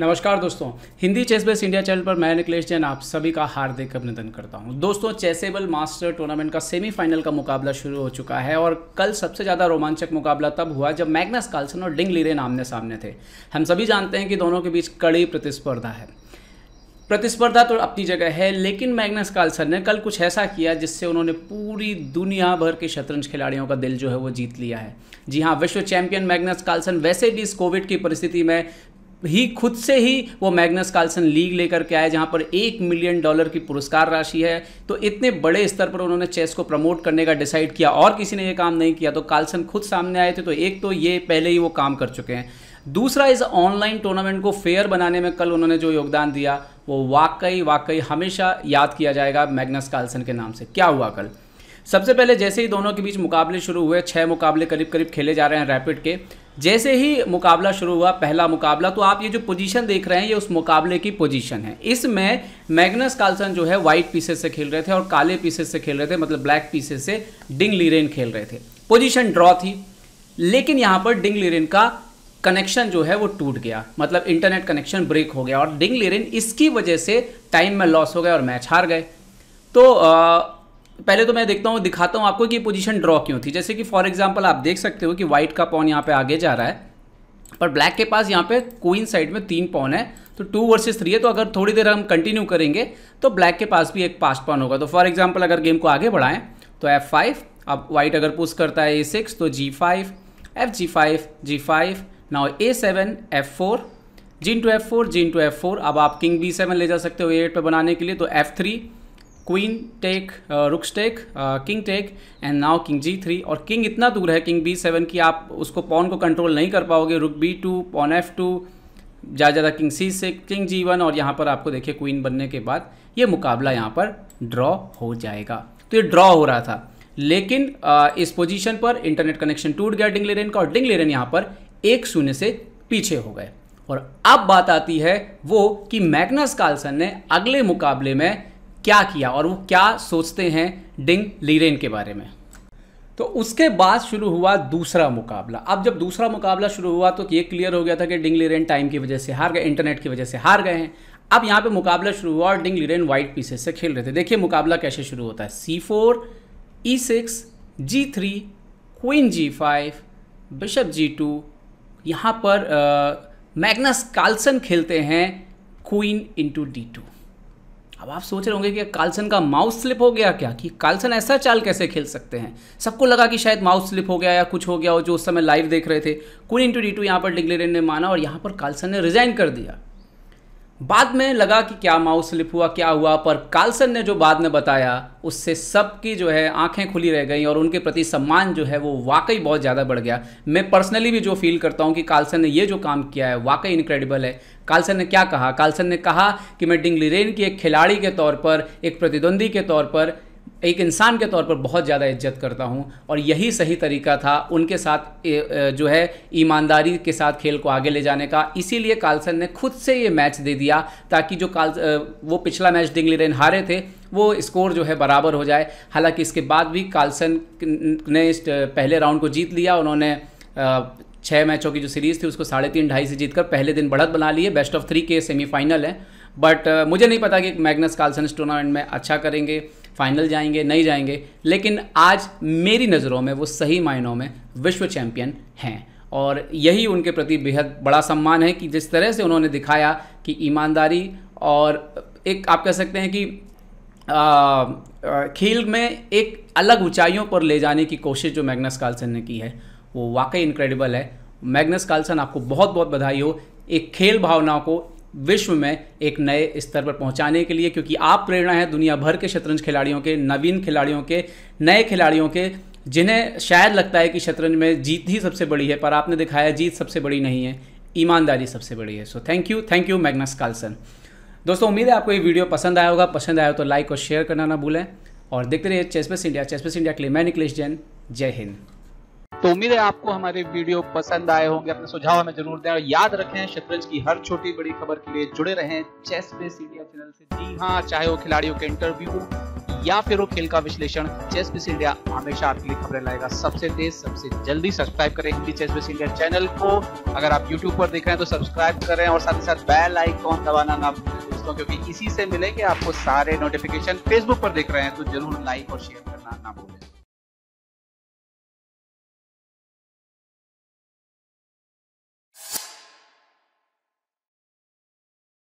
नमस्कार दोस्तों Hindi chess base India channel पर मैं निकलेश जैन आप सभी का हार्दिक अभिनंदन करता हूं दोस्तों चेसेबल मास्टर टूर्नामेंट का सेमीफाइनल का मुकाबला शुरू हो चुका है और कल सबसे ज़्यादा रोमांचक मुकाबला तब हुआ जब मैग्नस कार्लसन और डिंग लीरेन आमने सामने थे हम सभी जानते हैं कि दोनों के बीच कड़ी प्रतिस्पर्धा है प्रतिस्पर्धा तो अपनी जगह है लेकिन मैग्नस कार्लसन ने कल कुछ ऐसा किया जिससे उन्होंने पूरी दुनिया भर के शतरंज खिलाड़ियों का दिल जो है वो जीत लिया है जी हाँ विश्व चैंपियन मैग्नस कार्लसन वैसे भी इस कोविड की परिस्थिति में ही खुद से ही वो मैग्नस कार्लसन लीग लेकर के आए जहाँ पर एक मिलियन डॉलर की पुरस्कार राशि है तो इतने बड़े स्तर पर उन्होंने चेस को प्रमोट करने का डिसाइड किया और किसी ने ये काम नहीं किया तो कार्लसन खुद सामने आए थे तो एक तो ये पहले ही वो काम कर चुके हैं दूसरा इस ऑनलाइन टूर्नामेंट को फेयर बनाने में कल उन्होंने जो योगदान दिया वो वाकई वाकई हमेशा याद किया जाएगा मैग्नस कार्लसन के नाम से क्या हुआ कल सबसे पहले जैसे ही दोनों के बीच मुकाबले शुरू हुए छः मुकाबले करीब करीब खेले जा रहे हैं रैपिड के जैसे ही मुकाबला शुरू हुआ पहला मुकाबला तो आप ये जो पोजीशन देख रहे हैं ये उस मुकाबले की पोजीशन है इसमें मैग्नस कार्लसन जो है वाइट पीसेस से खेल रहे थे और काले पीसेस से खेल रहे थे मतलब ब्लैक पीसेस से डिंग लीरेन खेल रहे थे पोजीशन ड्रॉ थी लेकिन यहाँ पर डिंग लीरेन का कनेक्शन जो है वो टूट गया मतलब इंटरनेट कनेक्शन ब्रेक हो गया और डिंग लीरेन इसकी वजह से टाइम में लॉस हो गया और मैच हार गए तो आ, पहले तो मैं देखता हूँ दिखाता हूँ आपको कि पोजीशन ड्रॉ क्यों थी जैसे कि फॉर एग्जाम्पल आप देख सकते हो कि वाइट का पॉन यहाँ पे आगे जा रहा है पर ब्लैक के पास यहाँ पे क्वीन साइड में तीन पॉन है तो टू वर्सेस थ्री है तो अगर थोड़ी देर हम कंटिन्यू करेंगे तो ब्लैक के पास भी एक पास पॉन होगा तो फॉर एग्जाम्पल अगर गेम को आगे बढ़ाएं तो एफ फाइव अब वाइट अगर पुस्ट करता है ए सिक्स तो G five F G five G five now A seven F four G two F four G two F four अब आप किंग बी सेवन ले जा सकते हो एट पर बनाने के लिए तो F three queen take rooks take king take and now king G three और किंग इतना दूर है किंग बी सेवन की आप उसको पॉन को कंट्रोल नहीं कर पाओगे rook B two pawn F two ज़्यादा ज़्यादा किंग सी से किंग जी वन और यहाँ पर आपको देखिए क्वीन बनने के बाद ये मुकाबला यहाँ पर ड्रॉ हो जाएगा तो ये ड्रॉ हो रहा था लेकिन आ, uh, इस पोजीशन पर इंटरनेट कनेक्शन टूट गया डिंग लेरेन का और डिंग लेरन यहाँ पर एक शून्य से पीछे हो गए और अब बात आती है वो कि मैग्नस कार्लसन ने अगले मुकाबले में क्या किया और वो क्या सोचते हैं डिंग लीरेन के बारे में तो उसके बाद शुरू हुआ दूसरा मुकाबला अब जब दूसरा मुकाबला शुरू हुआ तो ये क्लियर हो गया था कि डिंग लीरेन टाइम की वजह से हार गए इंटरनेट की वजह से हार गए हैं अब यहाँ पे मुकाबला शुरू हुआ और डिंग लीरेन वाइट पीसेस से खेल रहे थे देखिए मुकाबला कैसे शुरू होता है C four E six G three queen G five bishop G two यहाँ पर मैग्नस कार्लसन खेलते हैं क्वीन इंटू डी टू अब आप सोच रहे होंगे कि कार्लसन का माउस स्लिप हो गया क्या कि कार्लसन ऐसा चाल कैसे खेल सकते हैं सबको लगा कि शायद माउस स्लिप हो गया या कुछ हो गया और जो उस समय लाइव देख रहे थे कुन इंटू डी टू यहाँ पर डिग्लेरियन ने माना और यहाँ पर कार्लसन ने रिजाइन कर दिया बाद में लगा कि क्या माउस स्लिप हुआ क्या हुआ पर कार्लसन ने जो बाद में बताया उससे सबकी जो है आंखें खुली रह गई और उनके प्रति सम्मान जो है वो वाकई बहुत ज़्यादा बढ़ गया मैं पर्सनली भी जो फील करता हूँ कि कार्लसन ने ये जो काम किया है वाकई इनक्रेडिबल है कार्लसन ने क्या कहा कार्लसन ने कहा कि मैं डिंगली रेन की एक खिलाड़ी के तौर पर एक प्रतिद्वंदी के तौर पर एक इंसान के तौर पर बहुत ज़्यादा इज्जत करता हूँ और यही सही तरीका था उनके साथ जो है ईमानदारी के साथ खेल को आगे ले जाने का इसीलिए कार्लसन ने खुद से ये मैच दे दिया ताकि जो काल वो पिछला मैच रेन हारे थे वो स्कोर जो है बराबर हो जाए हालांकि इसके बाद भी कार्लसन ने इस पहले राउंड को जीत लिया उन्होंने छः मैचों की जो सीरीज़ थी उसको साढ़े तीन ढाई से जीतकर पहले दिन बढ़त बना लिए बेस्ट ऑफ थ्री के सेमीफाइनल है बट मुझे नहीं पता कि मैग्नस कार्लसन इस टूर्नामेंट में अच्छा करेंगे फाइनल जाएंगे नहीं जाएंगे लेकिन आज मेरी नज़रों में वो सही मायनों में विश्व चैम्पियन हैं और यही उनके प्रति बेहद बड़ा सम्मान है कि जिस तरह से उन्होंने दिखाया कि ईमानदारी और एक आप कह सकते हैं कि आ, खेल में एक अलग ऊंचाइयों पर ले जाने की कोशिश जो मैग्नस कार्लसन ने की है वो वाकई इनक्रेडिबल है मैग्नस कार्लसन आपको बहुत बहुत बधाई हो एक खेल भावना को विश्व में एक नए स्तर पर पहुंचाने के लिए क्योंकि आप प्रेरणा है दुनिया भर के शतरंज खिलाड़ियों के नवीन खिलाड़ियों के नए खिलाड़ियों के जिन्हें शायद लगता है कि शतरंज में जीत ही सबसे बड़ी है पर आपने दिखाया जीत सबसे बड़ी नहीं है ईमानदारी सबसे बड़ी है so thank you thank you Magnus Carlsen दोस्तों उम्मीद है आपको ये वीडियो पसंद आया होगा पसंद आया हो तो लाइक और शेयर करना ना भूलें और देखते रहिए चेस्पेस इंडिया चेस्पेस इंडिया के लिए मैं निकलेश जैन जय हिंद तो उम्मीद है आपको हमारे वीडियो पसंद आए होंगे अपने सुझाव हमें जरूर दें और याद रखें शतरंज की हर छोटी बड़ी खबर के लिए जुड़े रहें चेस बेस इंडिया चैनल से जी हाँ चाहे वो खिलाड़ियों के इंटरव्यू या फिर वो खेल का विश्लेषण चेस बेस इंडिया हमेशा आपके लिए खबरें लाएगा सबसे तेज सबसे जल्दी सब्सक्राइब करें Hindi chess base India channel को अगर आप यूट्यूब पर देख रहे हैं तो सब्सक्राइब करें और साथ ही साथ बेल आइकॉन दबाना ना भूलें दोस्तों क्योंकि इसी से मिलेंगे आपको सारे नोटिफिकेशन फेसबुक पर देख रहे हैं तो जरूर लाइक और शेयर करना ना भूलें